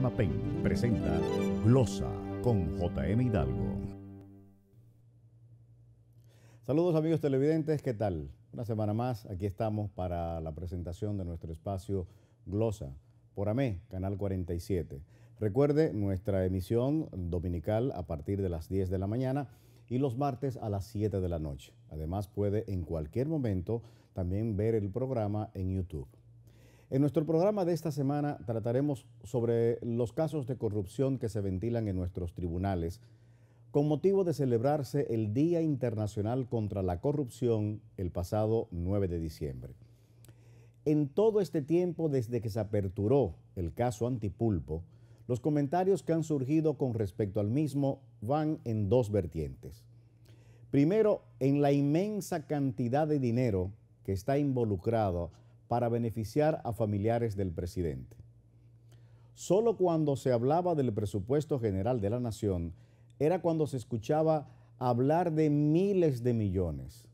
Mapen presenta Glosa con JM Hidalgo. Saludos amigos televidentes, ¿qué tal? Una semana más, aquí estamos para la presentación de nuestro espacio Glosa por AME, Canal 47. Recuerde nuestra emisión dominical a partir de las 10 de la mañana y los martes a las 7 de la noche. Además puede en cualquier momento también ver el programa en YouTube. En nuestro programa de esta semana trataremos sobre los casos de corrupción que se ventilan en nuestros tribunales con motivo de celebrarse el Día Internacional contra la Corrupción el pasado 9 de diciembre. En todo este tiempo desde que se aperturó el caso Antipulpo, los comentarios que han surgido con respecto al mismo van en dos vertientes. Primero, en la inmensa cantidad de dinero que está involucrado para beneficiar a familiares del presidente. Solo cuando se hablaba del presupuesto general de la nación era cuando se escuchaba hablar de miles de millones.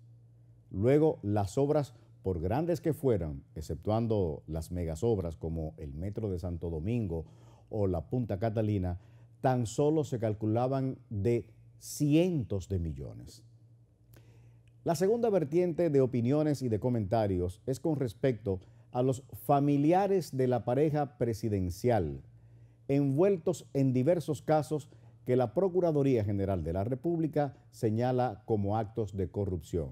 Luego, las obras, por grandes que fueran, exceptuando las megas obras como el Metro de Santo Domingo o la Punta Catalina, tan solo se calculaban de cientos de millones. La segunda vertiente de opiniones y de comentarios es con respecto a los familiares de la pareja presidencial, envueltos en diversos casos que la Procuraduría General de la República señala como actos de corrupción.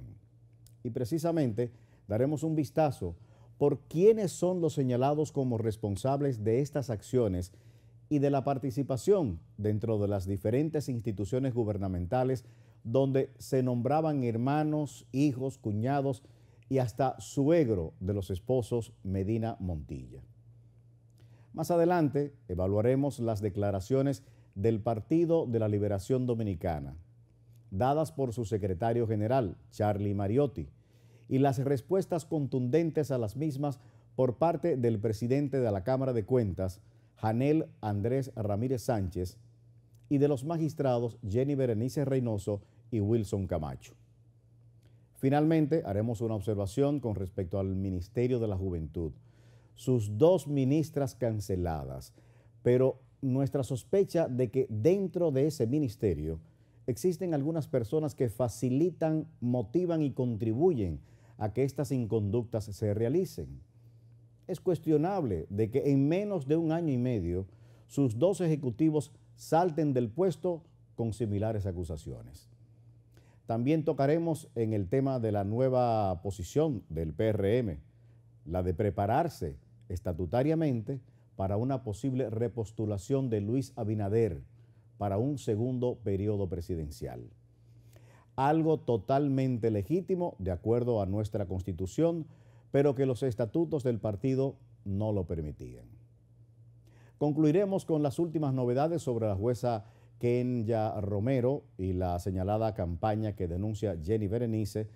Y precisamente daremos un vistazo por quiénes son los señalados como responsables de estas acciones y de la participación dentro de las diferentes instituciones gubernamentales donde se nombraban hermanos, hijos, cuñados y hasta suegro de los esposos Medina Montilla. Más adelante evaluaremos las declaraciones del Partido de la Liberación Dominicana, dadas por su secretario general, Charlie Mariotti, y las respuestas contundentes a las mismas por parte del presidente de la Cámara de Cuentas, Janel Andrés Ramírez Sánchez, y de los magistrados Jenny Berenice Reynoso Wilson Camacho. Finalmente, haremos una observación con respecto al Ministerio de la Juventud. Sus dos ministras canceladas, pero nuestra sospecha de que dentro de ese ministerio existen algunas personas que facilitan, motivan y contribuyen a que estas inconductas se realicen. Es cuestionable de que en menos de un año y medio sus dos ejecutivos salten del puesto con similares acusaciones. También tocaremos en el tema de la nueva posición del PRM, la de prepararse estatutariamente para una posible repostulación de Luis Abinader para un segundo periodo presidencial. Algo totalmente legítimo de acuerdo a nuestra constitución, pero que los estatutos del partido no lo permitían. Concluiremos con las últimas novedades sobre la jueza Kenya Romero y la señalada campaña que denuncia Jenny Berenice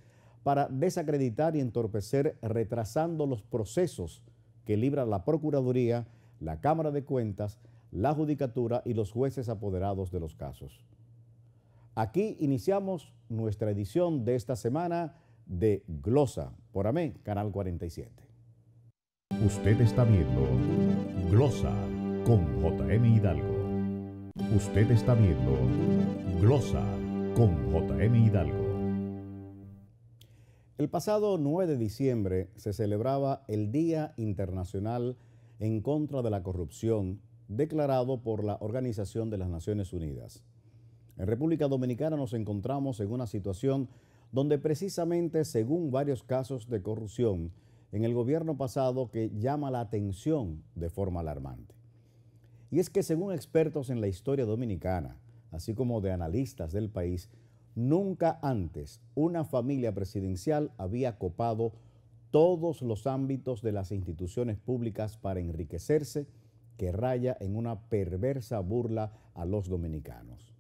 para desacreditar y entorpecer retrasando los procesos que libra la Procuraduría, la Cámara de Cuentas, la Judicatura y los jueces apoderados de los casos. Aquí iniciamos nuestra edición de esta semana de Glosa por AME, Canal 47. Usted está viendo Glosa con JM Hidalgo. Usted está viendo Glosa con JM Hidalgo. El pasado 9 de diciembre se celebraba el Día Internacional en contra de la corrupción declarado por la Organización de las Naciones Unidas. En República Dominicana nos encontramos en una situación donde precisamente según varios casos de corrupción en el gobierno pasado que llama la atención de forma alarmante. Y es que según expertos en la historia dominicana, así como de analistas del país, nunca antes una familia presidencial había copado todos los ámbitos de las instituciones públicas para enriquecerse, que raya en una perversa burla a los dominicanos.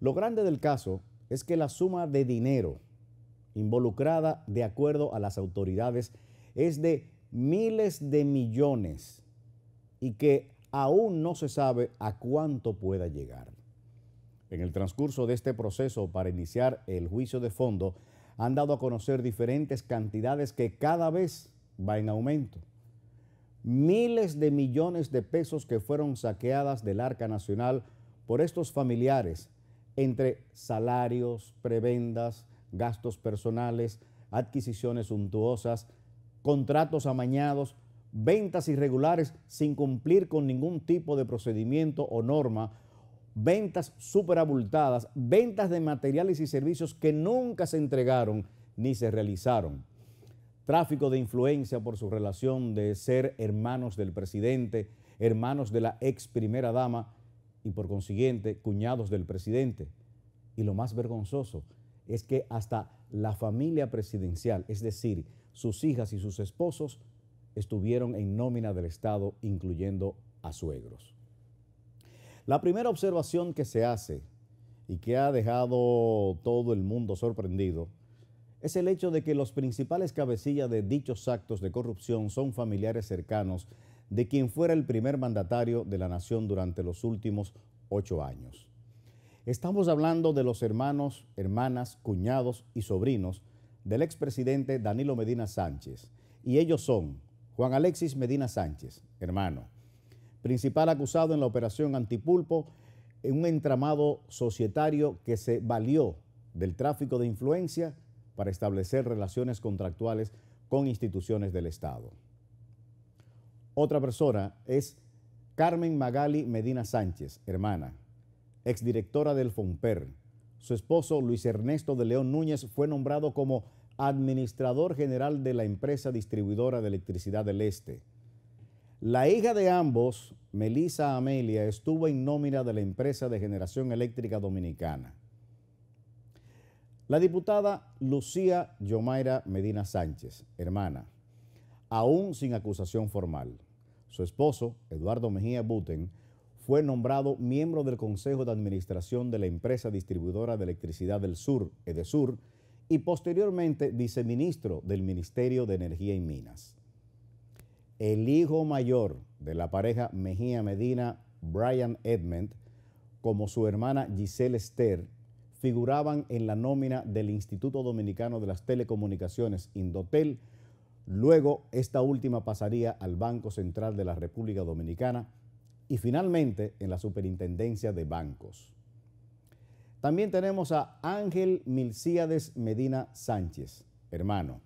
Lo grande del caso es que la suma de dinero involucrada de acuerdo a las autoridades es de miles de millones y que aún no se sabe a cuánto pueda llegar. En el transcurso de este proceso para iniciar el juicio de fondo, han dado a conocer diferentes cantidades que cada vez va en aumento. Miles de millones de pesos que fueron saqueadas del Arca Nacional por estos familiares, entre salarios, prebendas, gastos personales, adquisiciones suntuosas, contratos amañados, ventas irregulares sin cumplir con ningún tipo de procedimiento o norma, ventas superabultadas, ventas de materiales y servicios que nunca se entregaron ni se realizaron. Tráfico de influencia por su relación de ser hermanos del presidente, hermanos de la ex primera dama y por consiguiente cuñados del presidente. Y lo más vergonzoso es que hasta la familia presidencial, es decir, sus hijas y sus esposos, estuvieron en nómina del Estado, incluyendo a suegros. La primera observación que se hace y que ha dejado todo el mundo sorprendido es el hecho de que los principales cabecillas de dichos actos de corrupción son familiares cercanos de quien fuera el primer mandatario de la nación durante los últimos ocho años. Estamos hablando de los hermanos, hermanas, cuñados y sobrinos del expresidente Danilo Medina Sánchez, y ellos son Juan Alexis Medina Sánchez, hermano, principal acusado en la operación Antipulpo, en un entramado societario que se valió del tráfico de influencia para establecer relaciones contractuales con instituciones del Estado. Otra persona es Carmen Magali Medina Sánchez, hermana, exdirectora del Fomper. Su esposo Luis Ernesto de León Núñez fue nombrado como administrador general de la empresa distribuidora de electricidad del Este. La hija de ambos, Melissa Amelia, estuvo en nómina de la empresa de generación eléctrica dominicana. La diputada Lucía Yomaira Medina Sánchez, hermana, aún sin acusación formal. Su esposo, Eduardo Mejía Buten, fue nombrado miembro del Consejo de Administración de la empresa distribuidora de electricidad del Sur, EDESUR, y posteriormente viceministro del Ministerio de Energía y Minas. El hijo mayor de la pareja Mejía Medina, Brian Edmond, como su hermana Giselle Esther, figuraban en la nómina del Instituto Dominicano de las Telecomunicaciones, Indotel. Luego, esta última pasaría al Banco Central de la República Dominicana y finalmente en la Superintendencia de Bancos. También tenemos a Ángel Milcíades Medina Sánchez, hermano.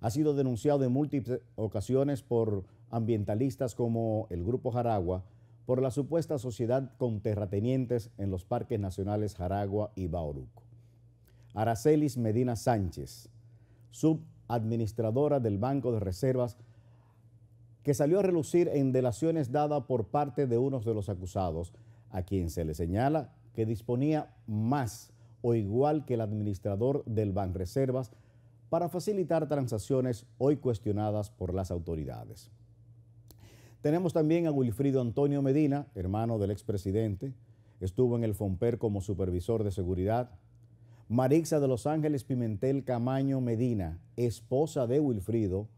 Ha sido denunciado en múltiples ocasiones por ambientalistas como el Grupo Jaragua por la supuesta sociedad con terratenientes en los parques nacionales Jaragua y Bauruco. Aracelis Medina Sánchez, subadministradora del Banco de Reservas, que salió a relucir en delaciones dadas por parte de unos de los acusados, a quien se le señala que disponía más o igual que el administrador del Reservas para facilitar transacciones hoy cuestionadas por las autoridades. Tenemos también a Wilfrido Antonio Medina, hermano del expresidente, estuvo en el FOMPER como supervisor de seguridad. Marixa de Los Ángeles Pimentel Camaño Medina, esposa de Wilfrido,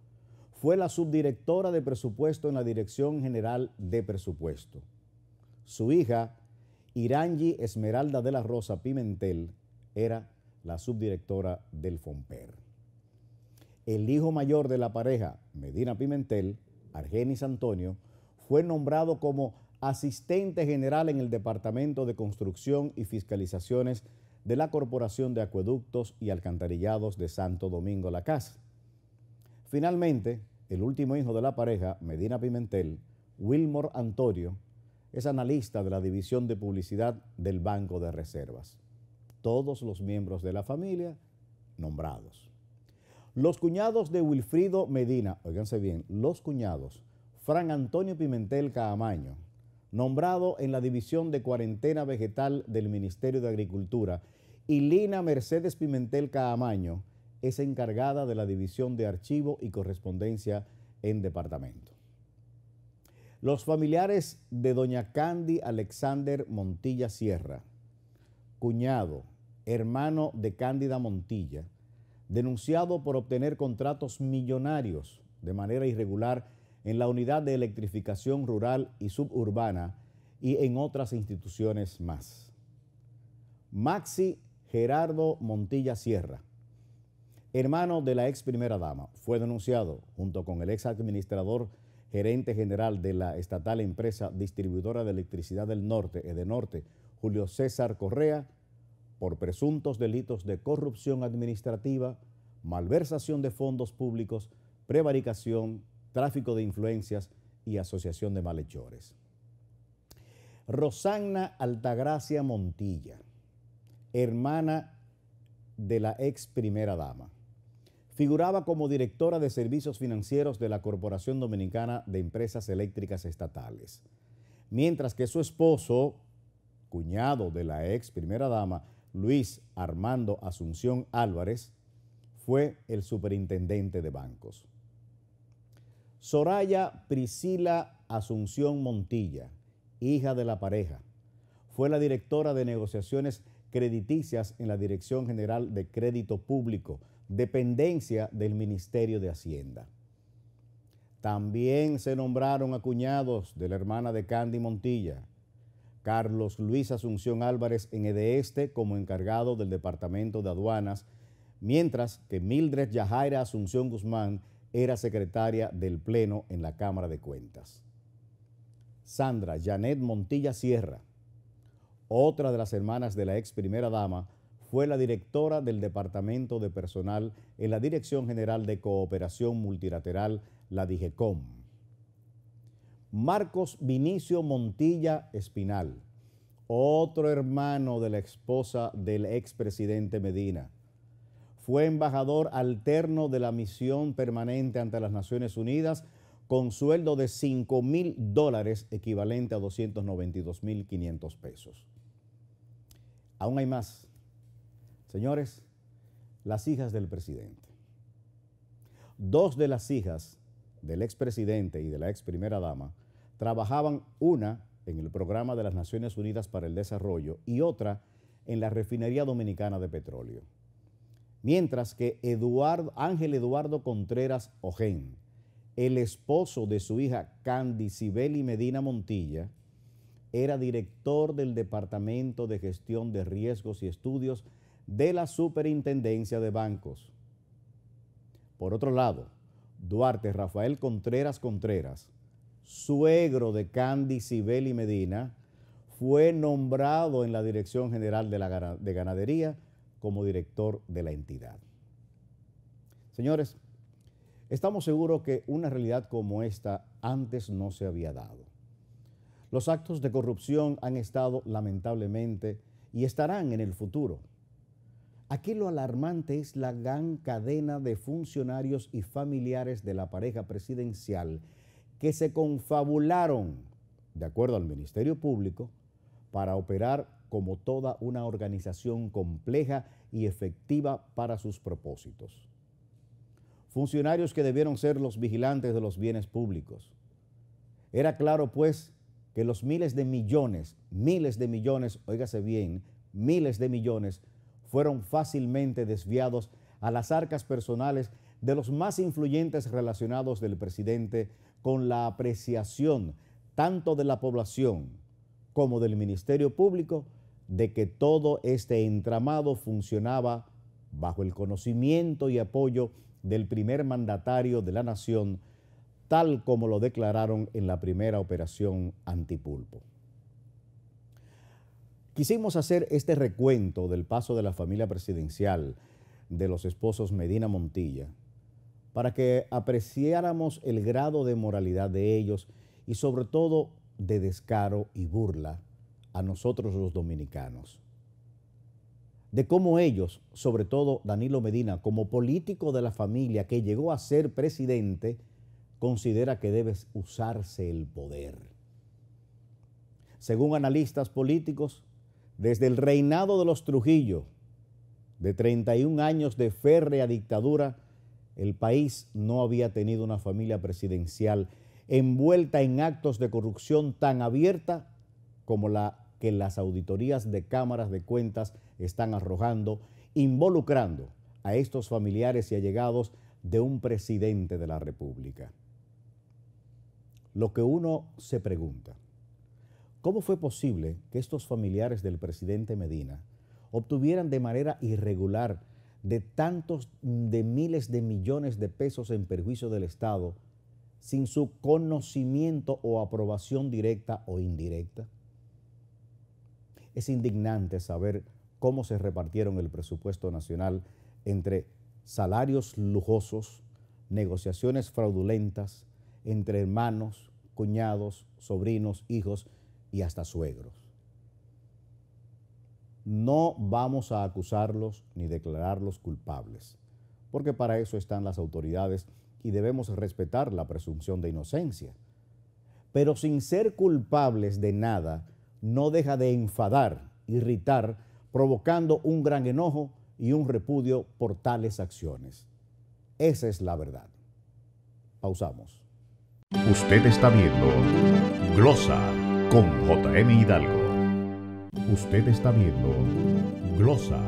fue la subdirectora de presupuesto en la Dirección General de Presupuesto. Su hija, Irangi Esmeralda de la Rosa Pimentel era la subdirectora del FOMPER. El hijo mayor de la pareja, Medina Pimentel, Argenis Antonio, fue nombrado como asistente general en el Departamento de Construcción y Fiscalizaciones de la Corporación de Acueductos y Alcantarillados de Santo Domingo La Casa. Finalmente, el último hijo de la pareja, Medina Pimentel, Wilmore Antonio, es analista de la División de Publicidad del Banco de Reservas. Todos los miembros de la familia nombrados. Los cuñados de Wilfrido Medina, oiganse bien, los cuñados, Fran Antonio Pimentel Caamaño, nombrado en la División de Cuarentena Vegetal del Ministerio de Agricultura, y Lina Mercedes Pimentel Caamaño es encargada de la División de Archivo y Correspondencia en Departamento. Los familiares de doña Candy Alexander Montilla Sierra, cuñado, hermano de Cándida Montilla, denunciado por obtener contratos millonarios de manera irregular en la unidad de electrificación rural y suburbana y en otras instituciones más. Maxi Gerardo Montilla Sierra, hermano de la ex primera dama, fue denunciado junto con el ex administrador gerente general de la estatal empresa distribuidora de electricidad del norte, Norte, Julio César Correa, por presuntos delitos de corrupción administrativa, malversación de fondos públicos, prevaricación, tráfico de influencias y asociación de malhechores. Rosanna Altagracia Montilla, hermana de la ex primera dama figuraba como directora de servicios financieros de la Corporación Dominicana de Empresas Eléctricas Estatales, mientras que su esposo, cuñado de la ex primera dama, Luis Armando Asunción Álvarez, fue el superintendente de bancos. Soraya Priscila Asunción Montilla, hija de la pareja, fue la directora de negociaciones crediticias en la Dirección General de Crédito Público, dependencia del Ministerio de Hacienda. También se nombraron acuñados de la hermana de Candy Montilla, Carlos Luis Asunción Álvarez en este como encargado del Departamento de Aduanas, mientras que Mildred Yajaira Asunción Guzmán era secretaria del Pleno en la Cámara de Cuentas. Sandra Janet Montilla Sierra, otra de las hermanas de la ex primera dama, fue la directora del Departamento de Personal en la Dirección General de Cooperación Multilateral, la DIGECOM. Marcos Vinicio Montilla Espinal, otro hermano de la esposa del expresidente Medina. Fue embajador alterno de la misión permanente ante las Naciones Unidas con sueldo de 5 mil dólares, equivalente a 292 mil 500 pesos. Aún hay más. Señores, las hijas del presidente. Dos de las hijas del expresidente y de la ex primera dama trabajaban una en el programa de las Naciones Unidas para el Desarrollo y otra en la refinería dominicana de petróleo. Mientras que Ángel Eduardo Contreras Ojén, el esposo de su hija Sibeli Medina Montilla, era director del Departamento de Gestión de Riesgos y Estudios de la Superintendencia de Bancos. Por otro lado, Duarte Rafael Contreras Contreras, suegro de Candy Sibeli Medina, fue nombrado en la Dirección General de, la, de Ganadería como director de la entidad. Señores, estamos seguros que una realidad como esta antes no se había dado. Los actos de corrupción han estado lamentablemente y estarán en el futuro Aquí lo alarmante es la gran cadena de funcionarios y familiares de la pareja presidencial que se confabularon, de acuerdo al Ministerio Público, para operar como toda una organización compleja y efectiva para sus propósitos. Funcionarios que debieron ser los vigilantes de los bienes públicos. Era claro, pues, que los miles de millones, miles de millones, óigase bien, miles de millones fueron fácilmente desviados a las arcas personales de los más influyentes relacionados del presidente con la apreciación tanto de la población como del Ministerio Público de que todo este entramado funcionaba bajo el conocimiento y apoyo del primer mandatario de la nación, tal como lo declararon en la primera operación antipulpo. Quisimos hacer este recuento del paso de la familia presidencial de los esposos Medina Montilla para que apreciáramos el grado de moralidad de ellos y sobre todo de descaro y burla a nosotros los dominicanos. De cómo ellos, sobre todo Danilo Medina, como político de la familia que llegó a ser presidente, considera que debe usarse el poder. Según analistas políticos, desde el reinado de los Trujillo, de 31 años de férrea dictadura, el país no había tenido una familia presidencial envuelta en actos de corrupción tan abierta como la que las auditorías de cámaras de cuentas están arrojando, involucrando a estos familiares y allegados de un presidente de la República. Lo que uno se pregunta, ¿Cómo fue posible que estos familiares del presidente Medina obtuvieran de manera irregular de tantos, de miles de millones de pesos en perjuicio del Estado sin su conocimiento o aprobación directa o indirecta? Es indignante saber cómo se repartieron el presupuesto nacional entre salarios lujosos, negociaciones fraudulentas entre hermanos, cuñados, sobrinos, hijos, y hasta suegros. No vamos a acusarlos ni declararlos culpables, porque para eso están las autoridades y debemos respetar la presunción de inocencia. Pero sin ser culpables de nada, no deja de enfadar, irritar, provocando un gran enojo y un repudio por tales acciones. Esa es la verdad. Pausamos. Usted está viendo Glosa con JM Hidalgo. Usted está viendo Glosa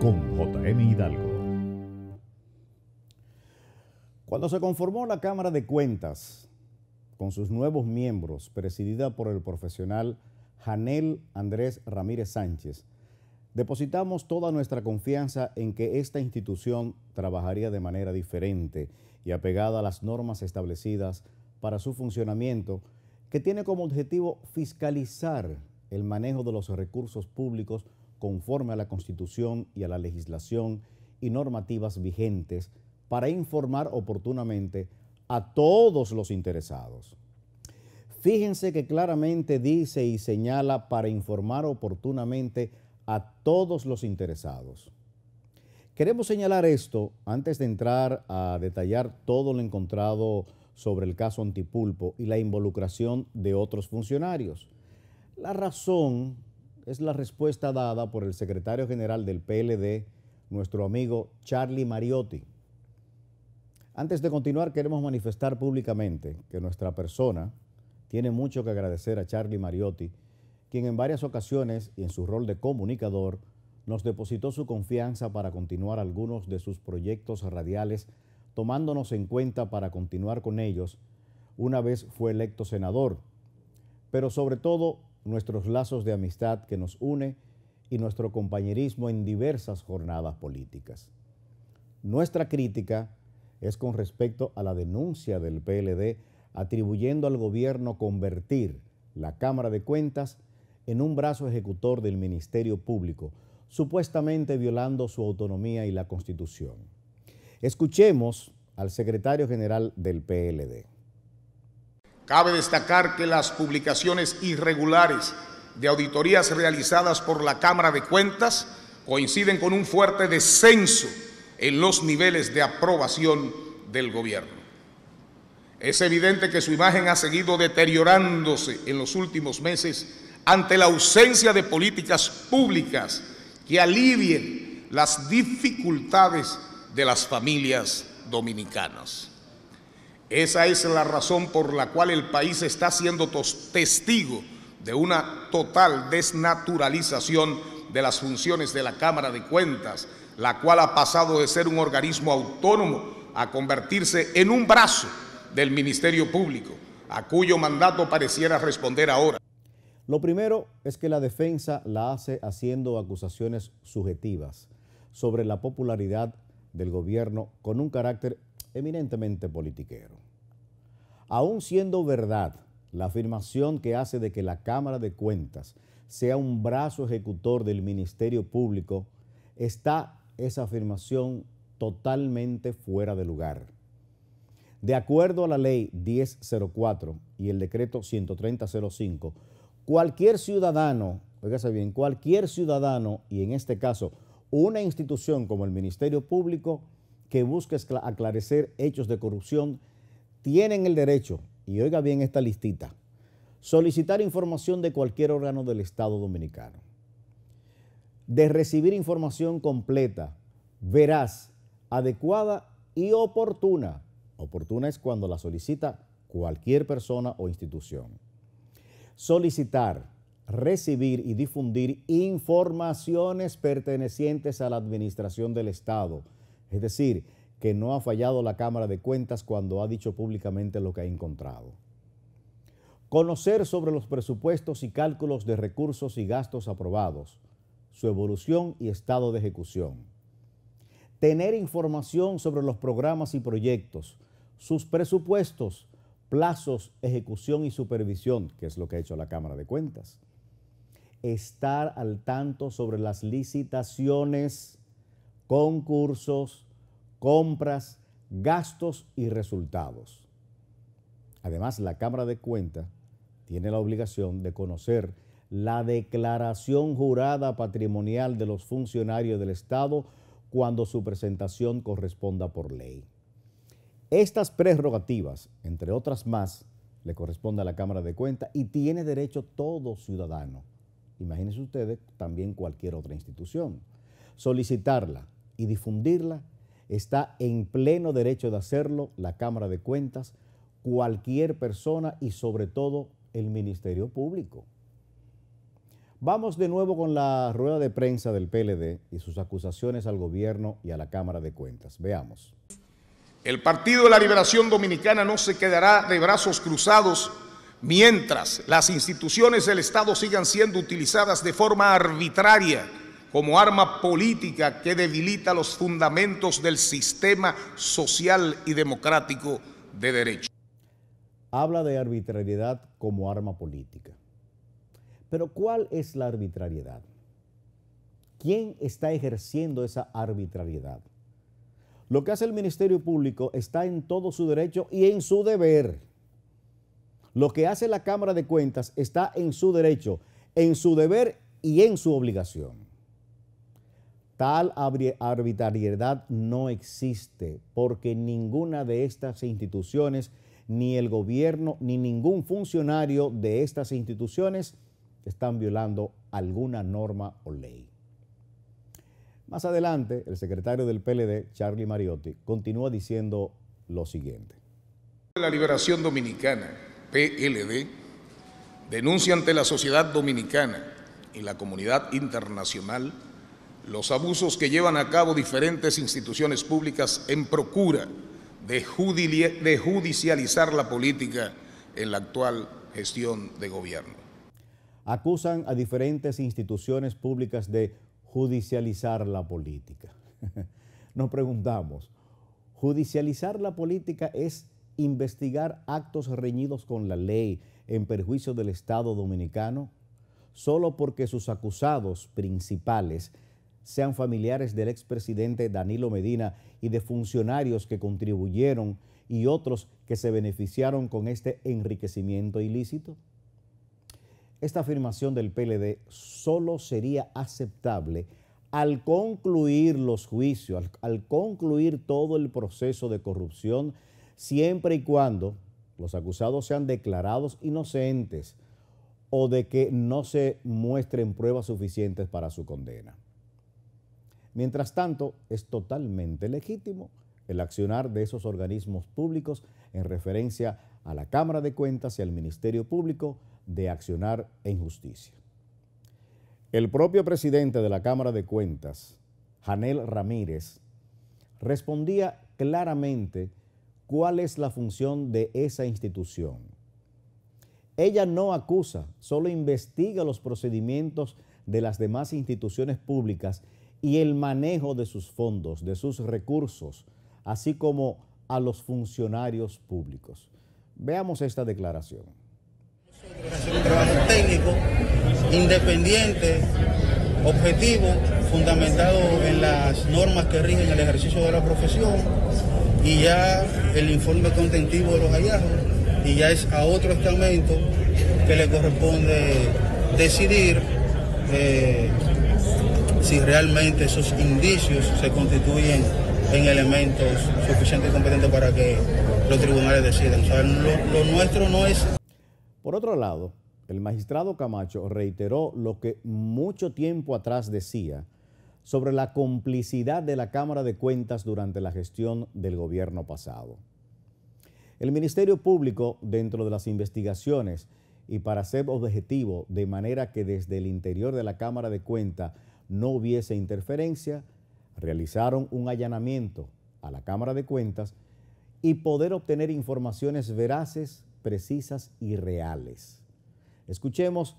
con JM Hidalgo. Cuando se conformó la Cámara de Cuentas con sus nuevos miembros, presidida por el profesional Janel Andrés Ramírez Sánchez, depositamos toda nuestra confianza en que esta institución trabajaría de manera diferente y apegada a las normas establecidas para su funcionamiento que tiene como objetivo fiscalizar el manejo de los recursos públicos conforme a la Constitución y a la legislación y normativas vigentes para informar oportunamente a todos los interesados. Fíjense que claramente dice y señala para informar oportunamente a todos los interesados. Queremos señalar esto antes de entrar a detallar todo lo encontrado sobre el caso Antipulpo y la involucración de otros funcionarios. La razón es la respuesta dada por el secretario general del PLD, nuestro amigo Charlie Mariotti. Antes de continuar, queremos manifestar públicamente que nuestra persona tiene mucho que agradecer a Charlie Mariotti, quien en varias ocasiones y en su rol de comunicador nos depositó su confianza para continuar algunos de sus proyectos radiales tomándonos en cuenta para continuar con ellos una vez fue electo senador, pero sobre todo nuestros lazos de amistad que nos une y nuestro compañerismo en diversas jornadas políticas. Nuestra crítica es con respecto a la denuncia del PLD atribuyendo al gobierno convertir la Cámara de Cuentas en un brazo ejecutor del Ministerio Público, supuestamente violando su autonomía y la Constitución. Escuchemos al secretario general del PLD. Cabe destacar que las publicaciones irregulares de auditorías realizadas por la Cámara de Cuentas coinciden con un fuerte descenso en los niveles de aprobación del gobierno. Es evidente que su imagen ha seguido deteriorándose en los últimos meses ante la ausencia de políticas públicas que alivien las dificultades de las familias dominicanas. Esa es la razón por la cual el país está siendo testigo de una total desnaturalización de las funciones de la Cámara de Cuentas, la cual ha pasado de ser un organismo autónomo a convertirse en un brazo del Ministerio Público, a cuyo mandato pareciera responder ahora. Lo primero es que la defensa la hace haciendo acusaciones subjetivas sobre la popularidad del gobierno con un carácter eminentemente politiquero. Aún siendo verdad la afirmación que hace de que la Cámara de Cuentas sea un brazo ejecutor del Ministerio Público, está esa afirmación totalmente fuera de lugar. De acuerdo a la ley 1004 y el decreto 13005, cualquier ciudadano, oígase bien, cualquier ciudadano, y en este caso una institución como el Ministerio Público que busca aclarecer hechos de corrupción tienen el derecho, y oiga bien esta listita, solicitar información de cualquier órgano del Estado Dominicano, de recibir información completa, veraz, adecuada y oportuna. Oportuna es cuando la solicita cualquier persona o institución. Solicitar recibir y difundir informaciones pertenecientes a la administración del Estado. Es decir, que no ha fallado la Cámara de Cuentas cuando ha dicho públicamente lo que ha encontrado. Conocer sobre los presupuestos y cálculos de recursos y gastos aprobados, su evolución y estado de ejecución. Tener información sobre los programas y proyectos, sus presupuestos, plazos, ejecución y supervisión, que es lo que ha hecho la Cámara de Cuentas estar al tanto sobre las licitaciones, concursos, compras, gastos y resultados. Además, la Cámara de Cuentas tiene la obligación de conocer la declaración jurada patrimonial de los funcionarios del Estado cuando su presentación corresponda por ley. Estas prerrogativas, entre otras más, le corresponde a la Cámara de Cuentas y tiene derecho todo ciudadano imagínense ustedes también cualquier otra institución. Solicitarla y difundirla está en pleno derecho de hacerlo la Cámara de Cuentas, cualquier persona y sobre todo el Ministerio Público. Vamos de nuevo con la rueda de prensa del PLD y sus acusaciones al gobierno y a la Cámara de Cuentas. Veamos. El Partido de la Liberación Dominicana no se quedará de brazos cruzados Mientras las instituciones del Estado sigan siendo utilizadas de forma arbitraria como arma política que debilita los fundamentos del sistema social y democrático de derecho. Habla de arbitrariedad como arma política. Pero ¿cuál es la arbitrariedad? ¿Quién está ejerciendo esa arbitrariedad? Lo que hace el Ministerio Público está en todo su derecho y en su deber lo que hace la Cámara de Cuentas está en su derecho, en su deber y en su obligación. Tal arbitrariedad no existe porque ninguna de estas instituciones, ni el gobierno, ni ningún funcionario de estas instituciones están violando alguna norma o ley. Más adelante, el secretario del PLD, Charlie Mariotti, continúa diciendo lo siguiente. La liberación dominicana PLD, denuncia ante la sociedad dominicana y la comunidad internacional los abusos que llevan a cabo diferentes instituciones públicas en procura de, judicializar la política en la actual gestión de gobierno. Acusan a diferentes instituciones públicas de judicializar la política. Nos preguntamos, ¿judicializar la política es investigar actos reñidos con la ley en perjuicio del Estado dominicano solo porque sus acusados principales sean familiares del expresidente Danilo Medina y de funcionarios que contribuyeron y otros que se beneficiaron con este enriquecimiento ilícito? Esta afirmación del PLD solo sería aceptable al concluir los juicios, al, al concluir todo el proceso de corrupción siempre y cuando los acusados sean declarados inocentes o de que no se muestren pruebas suficientes para su condena. Mientras tanto, es totalmente legítimo el accionar de esos organismos públicos en referencia a la Cámara de Cuentas y al Ministerio Público de accionar en justicia. El propio presidente de la Cámara de Cuentas, Janel Ramírez, respondía claramente cuál es la función de esa institución. Ella no acusa, solo investiga los procedimientos de las demás instituciones públicas y el manejo de sus fondos, de sus recursos, así como a los funcionarios públicos. Veamos esta declaración. un trabajo técnico, independiente, objetivo, fundamentado en las normas que rigen el ejercicio de la profesión y ya el informe contentivo de los hallazgos y ya es a otro estamento que le corresponde decidir eh, si realmente esos indicios se constituyen en elementos suficientes y competentes para que los tribunales decidan. O sea, lo nuestro no es... Por otro lado, el magistrado Camacho reiteró lo que mucho tiempo atrás decía, sobre la complicidad de la Cámara de Cuentas durante la gestión del gobierno pasado. El Ministerio Público, dentro de las investigaciones y para ser objetivo, de manera que desde el interior de la Cámara de Cuentas no hubiese interferencia, realizaron un allanamiento a la Cámara de Cuentas y poder obtener informaciones veraces, precisas y reales. Escuchemos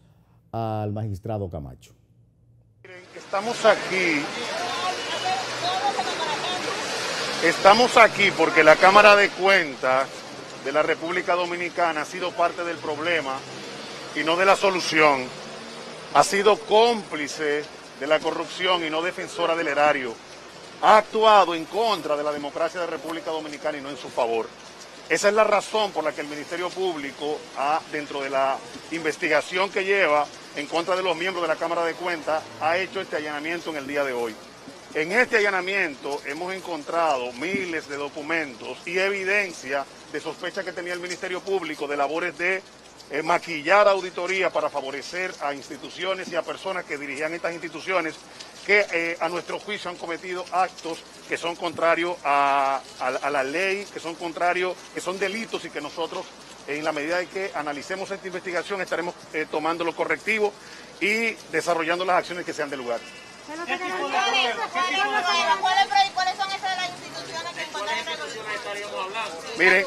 al magistrado Camacho. Estamos aquí. Estamos aquí porque la Cámara de Cuentas de la República Dominicana ha sido parte del problema y no de la solución. Ha sido cómplice de la corrupción y no defensora del erario. Ha actuado en contra de la democracia de la República Dominicana y no en su favor. Esa es la razón por la que el Ministerio Público, dentro de la investigación que lleva en contra de los miembros de la Cámara de Cuentas, ha hecho este allanamiento en el día de hoy. En este allanamiento hemos encontrado miles de documentos y evidencia de sospecha que tenía el Ministerio Público de labores de eh, maquillar auditoría para favorecer a instituciones y a personas que dirigían estas instituciones que a nuestro juicio han cometido actos que son contrarios a, la ley, que son contrarios, que son delitos y que nosotros, en la medida de que analicemos esta investigación, estaremos tomando lo correctivo y desarrollando las acciones que sean de lugar. Miren.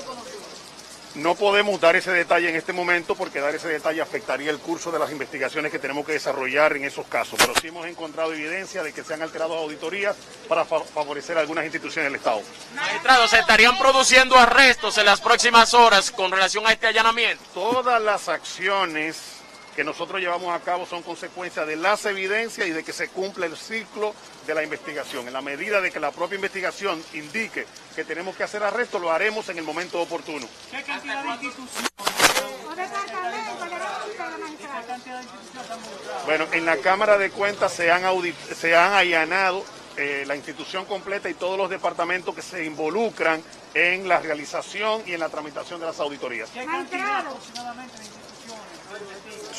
No podemos dar ese detalle en este momento porque dar ese detalle afectaría el curso de las investigaciones que tenemos que desarrollar en esos casos, pero sí hemos encontrado evidencia de que se han alterado auditorías para favorecer a algunas instituciones del Estado. ¿se estarían produciendo arrestos en las próximas horas con relación a este allanamiento? Todas las acciones nosotros llevamos a cabo son consecuencias de las evidencias y de que se cumple el ciclo de la investigación. En la medida de que la propia investigación indique que tenemos que hacer arresto, lo haremos en el momento oportuno. Bueno, en la Cámara de Cuentas se han, se han allanado eh, la institución completa y todos los departamentos que se involucran en la realización y en la tramitación de las auditorías.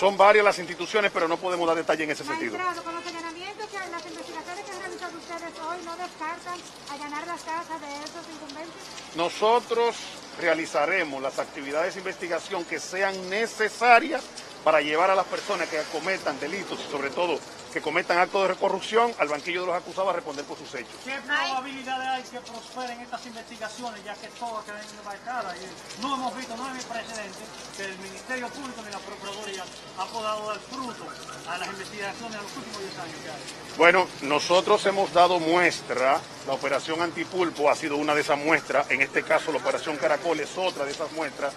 Son varias las instituciones, pero no podemos dar detalle en ese sentido. Nosotros realizaremos las actividades de investigación que sean necesarias para llevar a las personas que cometan delitos, y sobre todo que cometan actos de corrupción al banquillo de los acusados a responder por sus hechos. ¿Qué probabilidades hay que prosperen estas investigaciones, ya que todas quedan escala? No hemos visto, no hay precedente, que el Ministerio Público ni la Procuraduría ha podido dar fruto a las investigaciones en los últimos 10 años Bueno, nosotros hemos dado muestra, la operación Antipulpo ha sido una de esas muestras, en este caso la operación Caracol es otra de esas muestras,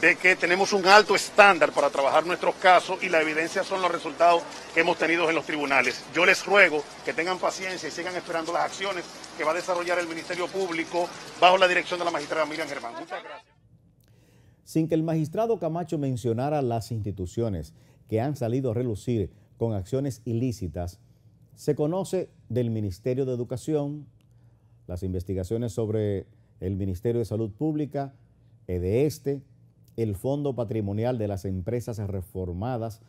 de que tenemos un alto estándar para trabajar nuestros casos y la evidencia son los resultados que hemos tenido en los tribunales. Yo les ruego que tengan paciencia y sigan esperando las acciones que va a desarrollar el Ministerio Público bajo la dirección de la magistrada Miriam Germán. Muchas gracias. Sin que el magistrado Camacho mencionara las instituciones que han salido a relucir con acciones ilícitas, se conoce del Ministerio de Educación, las investigaciones sobre el Ministerio de Salud Pública, EDESTE, el Fondo Patrimonial de las Empresas Reformadas,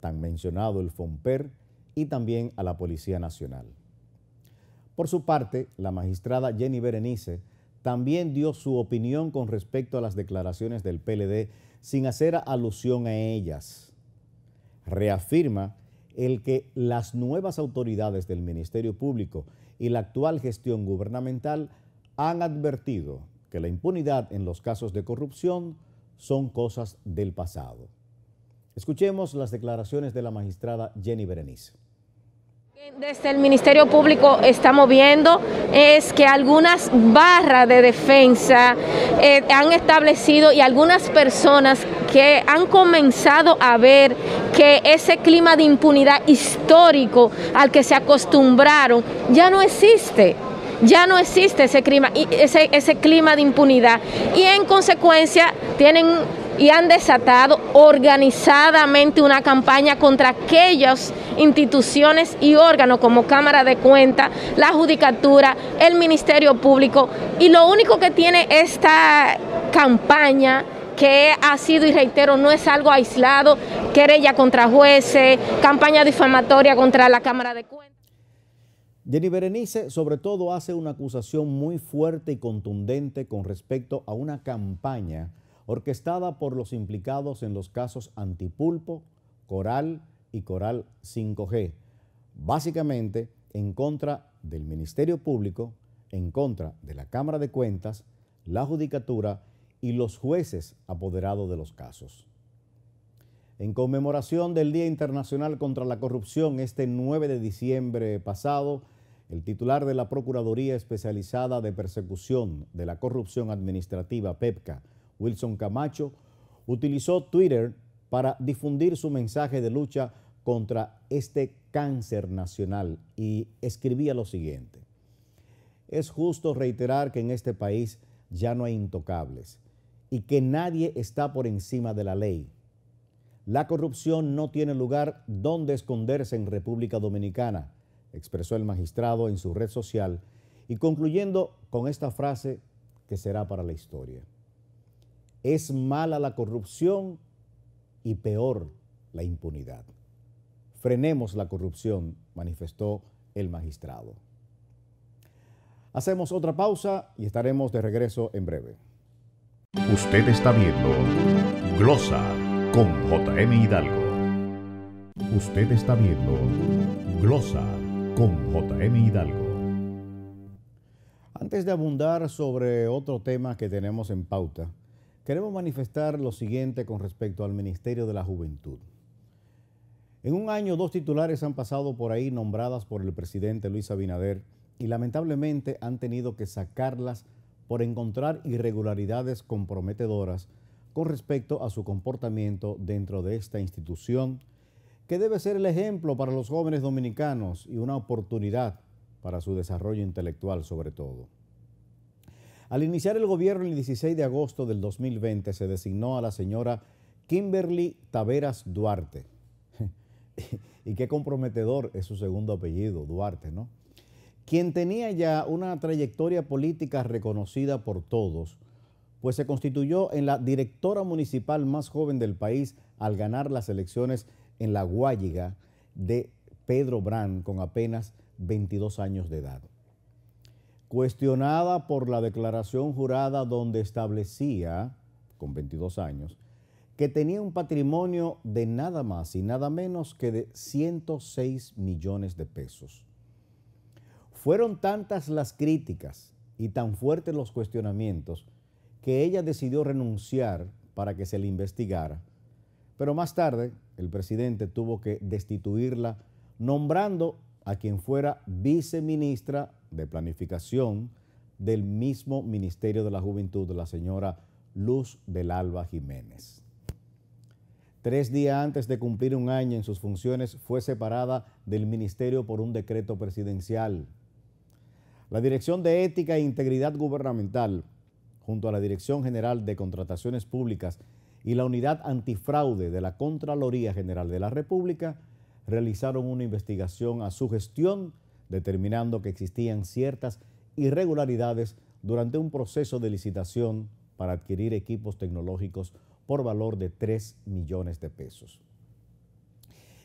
tan mencionado el FOMPER, y también a la Policía Nacional. Por su parte, la magistrada Jenny Berenice también dio su opinión con respecto a las declaraciones del PLD sin hacer alusión a ellas. Reafirma el que las nuevas autoridades del Ministerio Público y la actual gestión gubernamental han advertido que la impunidad en los casos de corrupción son cosas del pasado. Escuchemos las declaraciones de la magistrada Jenny Berenice. Desde el Ministerio Público estamos viendo es que algunas barras de defensa eh, han establecido y algunas personas que han comenzado a ver que ese clima de impunidad histórico al que se acostumbraron ya no existe ya no existe ese clima, ese, ese clima de impunidad y en consecuencia tienen y han desatado organizadamente una campaña contra aquellas instituciones y órganos como Cámara de Cuentas, la Judicatura, el Ministerio Público. Y lo único que tiene esta campaña que ha sido, y reitero, no es algo aislado, querella contra jueces, campaña difamatoria contra la Cámara de Cuentas. Jenny Berenice sobre todo hace una acusación muy fuerte y contundente con respecto a una campaña orquestada por los implicados en los casos Antipulpo, Coral y Coral 5G, básicamente en contra del Ministerio Público, en contra de la Cámara de Cuentas, la Judicatura y los jueces apoderados de los casos. En conmemoración del Día Internacional contra la Corrupción este 9 de diciembre pasado, el titular de la Procuraduría Especializada de Persecución de la Corrupción Administrativa, PEPCA, Wilson Camacho, utilizó Twitter para difundir su mensaje de lucha contra este cáncer nacional y escribía lo siguiente. Es justo reiterar que en este país ya no hay intocables y que nadie está por encima de la ley. La corrupción no tiene lugar donde esconderse en República Dominicana expresó el magistrado en su red social, y concluyendo con esta frase que será para la historia. Es mala la corrupción y peor la impunidad. Frenemos la corrupción, manifestó el magistrado. Hacemos otra pausa y estaremos de regreso en breve. Usted está viendo Glosa con JM Hidalgo. Usted está viendo Glosa con JM Hidalgo. Antes de abundar sobre otro tema que tenemos en pauta, queremos manifestar lo siguiente con respecto al Ministerio de la Juventud. En un año, dos titulares han pasado por ahí nombradas por el presidente Luis Abinader y lamentablemente han tenido que sacarlas por encontrar irregularidades comprometedoras con respecto a su comportamiento dentro de esta institución que debe ser el ejemplo para los jóvenes dominicanos y una oportunidad para su desarrollo intelectual sobre todo. Al iniciar el gobierno el 16 de agosto del 2020 se designó a la señora Kimberly Taveras Duarte. y qué comprometedor es su segundo apellido, Duarte, ¿no? Quien tenía ya una trayectoria política reconocida por todos, pues se constituyó en la directora municipal más joven del país al ganar las elecciones en la Guayiga de Pedro Brand con apenas 22 años de edad. Cuestionada por la declaración jurada donde establecía, con 22 años, que tenía un patrimonio de nada más y nada menos que de 106 millones de pesos. Fueron tantas las críticas y tan fuertes los cuestionamientos que ella decidió renunciar para que se le investigara pero más tarde, el presidente tuvo que destituirla, nombrando a quien fuera viceministra de Planificación del mismo Ministerio de la Juventud, la señora Luz del Alba Jiménez. Tres días antes de cumplir un año en sus funciones, fue separada del ministerio por un decreto presidencial. La Dirección de Ética e Integridad Gubernamental, junto a la Dirección General de Contrataciones Públicas y la Unidad Antifraude de la Contraloría General de la República realizaron una investigación a su gestión, determinando que existían ciertas irregularidades durante un proceso de licitación para adquirir equipos tecnológicos por valor de 3 millones de pesos.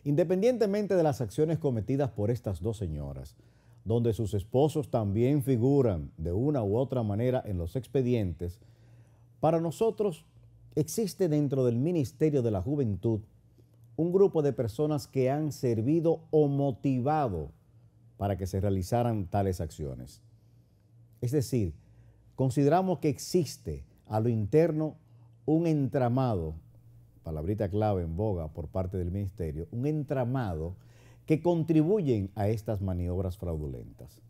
Independientemente de las acciones cometidas por estas dos señoras, donde sus esposos también figuran de una u otra manera en los expedientes, para nosotros Existe dentro del Ministerio de la Juventud un grupo de personas que han servido o motivado para que se realizaran tales acciones. Es decir, consideramos que existe a lo interno un entramado, palabrita clave en boga por parte del ministerio, un entramado que contribuyen a estas maniobras fraudulentas.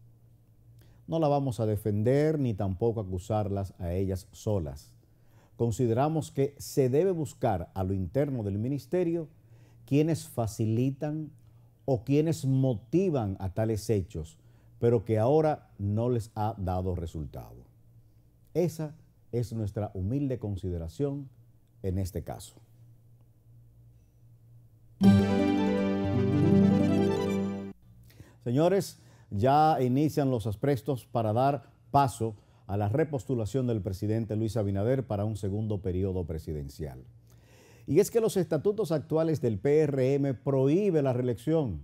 No la vamos a defender ni tampoco acusarlas a ellas solas consideramos que se debe buscar a lo interno del ministerio quienes facilitan o quienes motivan a tales hechos, pero que ahora no les ha dado resultado. Esa es nuestra humilde consideración en este caso. Señores, ya inician los asprestos para dar paso a la repostulación del presidente Luis Abinader para un segundo periodo presidencial. Y es que los estatutos actuales del PRM prohíbe la reelección.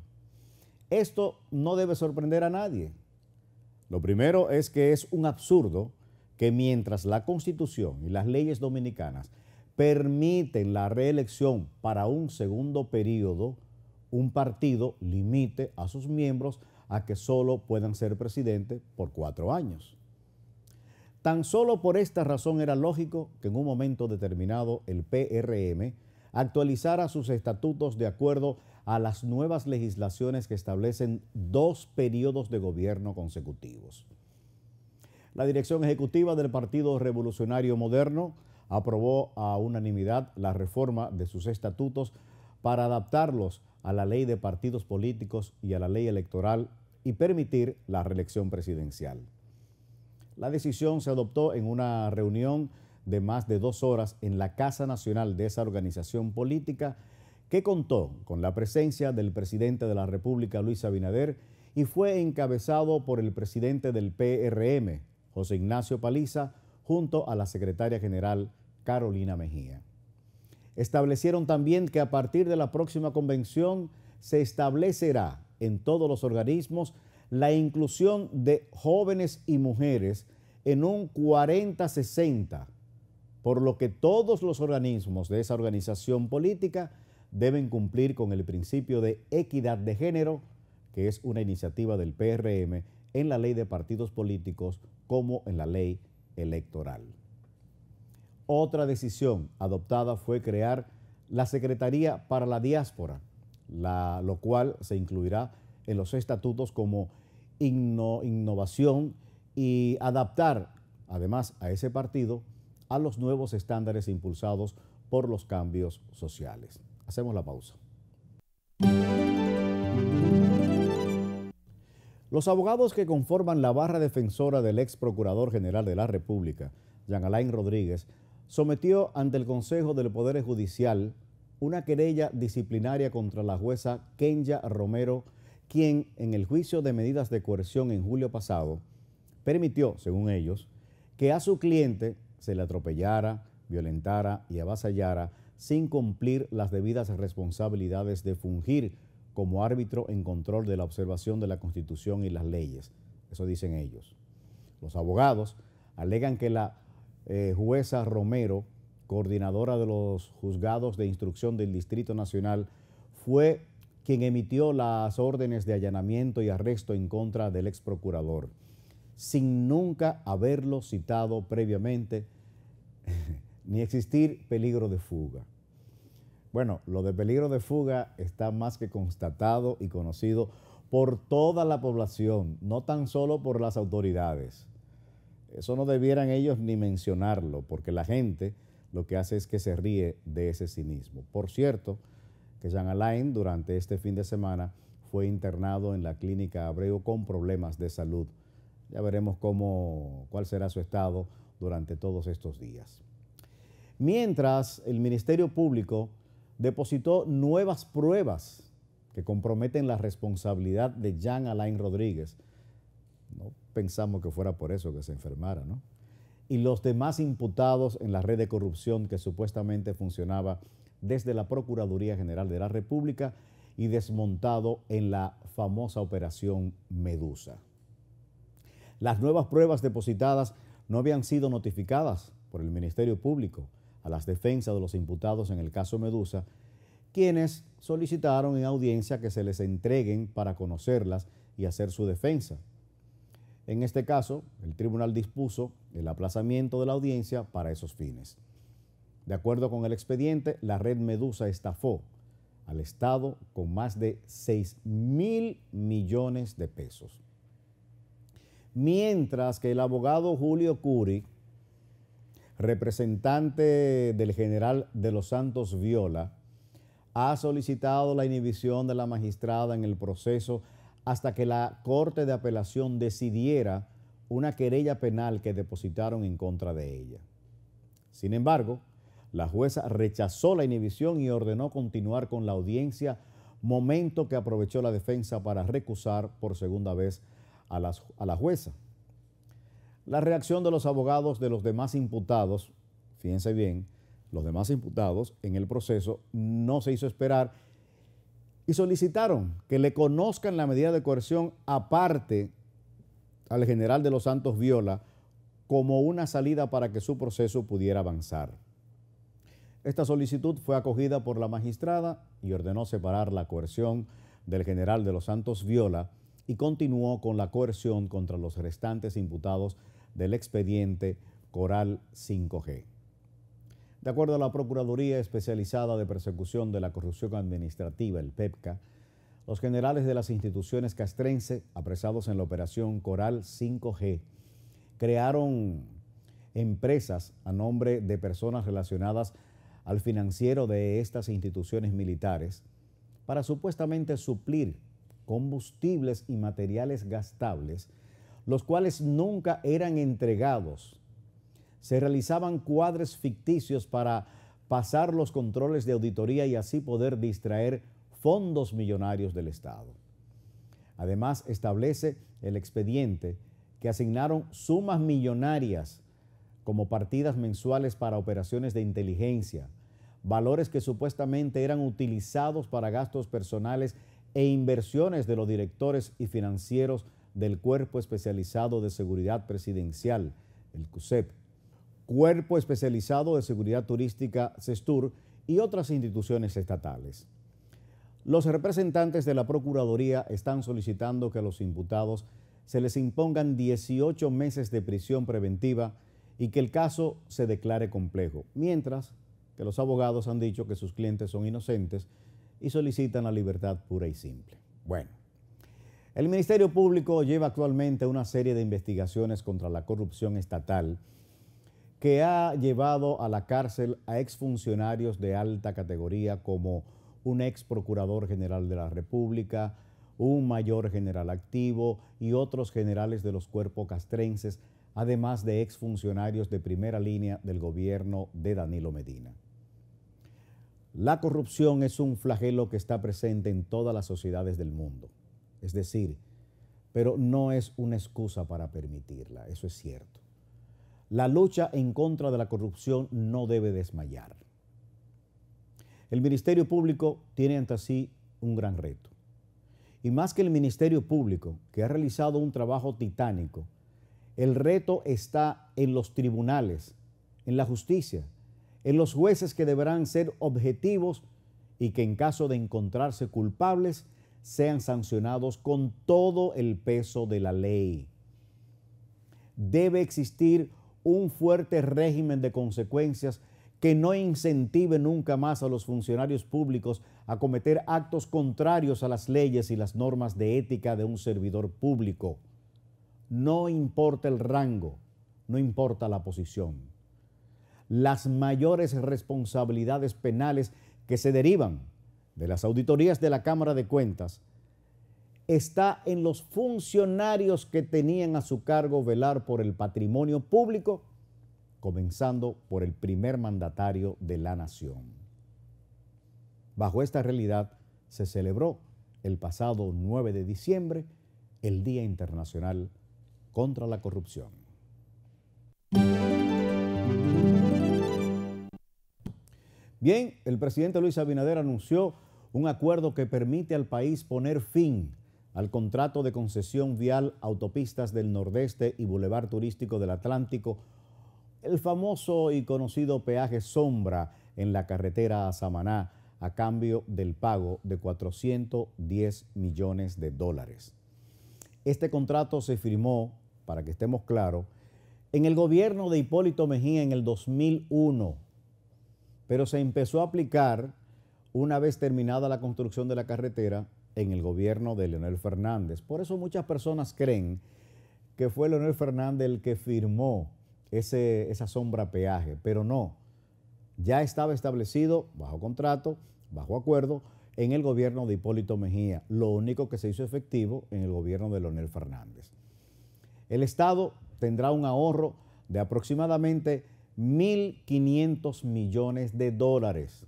Esto no debe sorprender a nadie. Lo primero es que es un absurdo que mientras la Constitución y las leyes dominicanas permiten la reelección para un segundo periodo, un partido limite a sus miembros a que solo puedan ser presidente por cuatro años. Tan solo por esta razón era lógico que en un momento determinado el PRM actualizara sus estatutos de acuerdo a las nuevas legislaciones que establecen dos periodos de gobierno consecutivos. La dirección ejecutiva del Partido Revolucionario Moderno aprobó a unanimidad la reforma de sus estatutos para adaptarlos a la ley de partidos políticos y a la ley electoral y permitir la reelección presidencial. La decisión se adoptó en una reunión de más de dos horas en la Casa Nacional de esa organización política que contó con la presencia del presidente de la República, Luis Abinader, y fue encabezado por el presidente del PRM, José Ignacio Paliza, junto a la secretaria general, Carolina Mejía. Establecieron también que a partir de la próxima convención se establecerá en todos los organismos la inclusión de jóvenes y mujeres en un 40-60, por lo que todos los organismos de esa organización política deben cumplir con el principio de equidad de género, que es una iniciativa del PRM en la ley de partidos políticos como en la ley electoral. Otra decisión adoptada fue crear la Secretaría para la Diáspora, lo cual se incluirá en los estatutos como innovación y adaptar, además, a ese partido a los nuevos estándares impulsados por los cambios sociales. Hacemos la pausa. Los abogados que conforman la barra defensora del ex procurador general de la República, Jean Alain Rodríguez, sometió ante el Consejo del Poder Judicial una querella disciplinaria contra la jueza Kenya Romero quien en el juicio de medidas de coerción en julio pasado permitió, según ellos, que a su cliente se le atropellara, violentara y avasallara sin cumplir las debidas responsabilidades de fungir como árbitro en control de la observación de la Constitución y las leyes. Eso dicen ellos. Los abogados alegan que la eh, jueza Romero, coordinadora de los juzgados de instrucción del Distrito Nacional, fue quien emitió las órdenes de allanamiento y arresto en contra del ex procurador, sin nunca haberlo citado previamente ni existir peligro de fuga. Bueno, lo de peligro de fuga está más que constatado y conocido por toda la población, no tan solo por las autoridades. Eso no debieran ellos ni mencionarlo, porque la gente lo que hace es que se ríe de ese cinismo. Por cierto, que Jean Alain durante este fin de semana fue internado en la clínica Abreu con problemas de salud. Ya veremos cómo, cuál será su estado durante todos estos días. Mientras, el Ministerio Público depositó nuevas pruebas que comprometen la responsabilidad de Jean Alain Rodríguez. No pensamos que fuera por eso que se enfermara, ¿no? Y los demás imputados en la red de corrupción que supuestamente funcionaba desde la Procuraduría General de la República y desmontado en la famosa operación Medusa. Las nuevas pruebas depositadas no habían sido notificadas por el Ministerio Público a las defensas de los imputados en el caso Medusa, quienes solicitaron en audiencia que se les entreguen para conocerlas y hacer su defensa. En este caso, el tribunal dispuso el aplazamiento de la audiencia para esos fines. De acuerdo con el expediente, la red Medusa estafó al Estado con más de 6 mil millones de pesos. Mientras que el abogado Julio Curi, representante del general de los Santos Viola, ha solicitado la inhibición de la magistrada en el proceso hasta que la Corte de Apelación decidiera una querella penal que depositaron en contra de ella. Sin embargo, la jueza rechazó la inhibición y ordenó continuar con la audiencia, momento que aprovechó la defensa para recusar por segunda vez a, la jueza. La reacción de los abogados de los demás imputados, fíjense bien, los demás imputados en el proceso no se hizo esperar y solicitaron que le conozcan la medida de coerción aparte al general de los Santos Viola como una salida para que su proceso pudiera avanzar. Esta solicitud fue acogida por la magistrada y ordenó separar la coerción del general de los Santos Viola y continuó con la coerción contra los restantes imputados del expediente Coral 5G. De acuerdo a la Procuraduría Especializada de Persecución de la Corrupción Administrativa, el PEPCA, los generales de las instituciones castrense apresados en la operación Coral 5G crearon empresas a nombre de personas relacionadas al financiero de estas instituciones militares para supuestamente suplir combustibles y materiales gastables, los cuales nunca eran entregados. Se realizaban cuadres ficticios para pasar los controles de auditoría y así poder distraer fondos millonarios del Estado. Además, establece el expediente que asignaron sumas millonarias como partidas mensuales para operaciones de inteligencia, valores que supuestamente eran utilizados para gastos personales e inversiones de los directores y financieros del Cuerpo Especializado de Seguridad Presidencial, el CUSEP, Cuerpo Especializado de Seguridad Turística, CESTUR, y otras instituciones estatales. Los representantes de la Procuraduría están solicitando que a los imputados se les impongan 18 meses de prisión preventiva y que el caso se declare complejo, mientras que los abogados han dicho que sus clientes son inocentes y solicitan la libertad pura y simple. Bueno, el Ministerio Público lleva actualmente una serie de investigaciones contra la corrupción estatal que ha llevado a la cárcel a exfuncionarios de alta categoría como un ex procurador general de la República, un mayor general activo y otros generales de los cuerpos castrenses además de exfuncionarios de primera línea del gobierno de Danilo Medina. La corrupción es un flagelo que está presente en todas las sociedades del mundo, es decir, pero no es una excusa para permitirla, eso es cierto. La lucha en contra de la corrupción no debe desmayar. El Ministerio Público tiene ante sí un gran reto. Y más que el Ministerio Público, que ha realizado un trabajo titánico el reto está en los tribunales, en la justicia, en los jueces que deberán ser objetivos y que en caso de encontrarse culpables sean sancionados con todo el peso de la ley. Debe existir un fuerte régimen de consecuencias que no incentive nunca más a los funcionarios públicos a cometer actos contrarios a las leyes y las normas de ética de un servidor público. No importa el rango, no importa la posición. Las mayores responsabilidades penales que se derivan de las auditorías de la Cámara de Cuentas está en los funcionarios que tenían a su cargo velar por el patrimonio público, comenzando por el primer mandatario de la nación. Bajo esta realidad se celebró el pasado 9 de diciembre el Día Internacional contra la corrupción. Bien, el presidente Luis Abinader anunció un acuerdo que permite al país poner fin al contrato de concesión vial Autopistas del Nordeste y Boulevard Turístico del Atlántico, el famoso y conocido peaje sombra en la carretera a Samaná, a cambio del pago de 410 millones de dólares. Este contrato se firmó para que estemos claros, en el gobierno de Hipólito Mejía en el 2001, pero se empezó a aplicar una vez terminada la construcción de la carretera en el gobierno de Leonel Fernández. Por eso muchas personas creen que fue Leonel Fernández el que firmó ese, esa sombra peaje, pero no, ya estaba establecido bajo contrato, bajo acuerdo, en el gobierno de Hipólito Mejía. Lo único que se hizo efectivo en el gobierno de Leonel Fernández. El Estado tendrá un ahorro de aproximadamente 1.500 millones de dólares.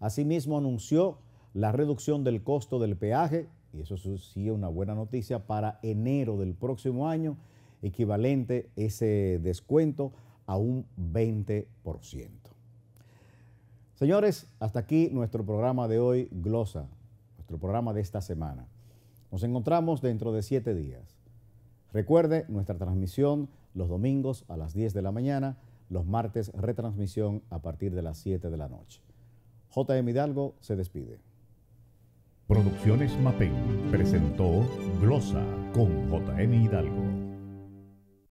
Asimismo, anunció la reducción del costo del peaje, y eso sigue es una buena noticia, para enero del próximo año, equivalente ese descuento a un 20%. Señores, hasta aquí nuestro programa de hoy, Glosa, nuestro programa de esta semana. Nos encontramos dentro de siete días. Recuerde nuestra transmisión los domingos a las 10 de la mañana, los martes retransmisión a partir de las 7 de la noche. JM Hidalgo se despide. Producciones Mapén presentó Glosa con JM Hidalgo.